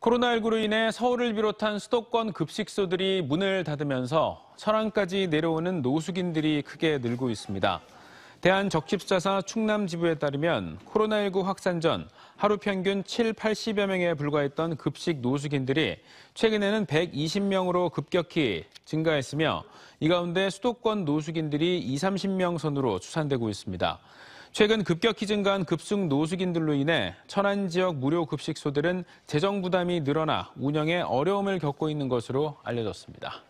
코로나19로 인해 서울을 비롯한 수도권 급식소들이 문을 닫으면서 설안까지 내려오는 노숙인들이 크게 늘고 있습니다. 대한적십자사 충남지부에 따르면 코로나19 확산 전 하루 평균 7, 80여 명에 불과했던 급식 노숙인들이 최근에는 120명으로 급격히 증가했으며 이 가운데 수도권 노숙인들이 2, 30명 선으로 추산되고 있습니다. 최근 급격히 증가한 급식 노숙인들로 인해 천안 지역 무료 급식소들은 재정 부담이 늘어나 운영에 어려움을 겪고 있는 것으로 알려졌습니다.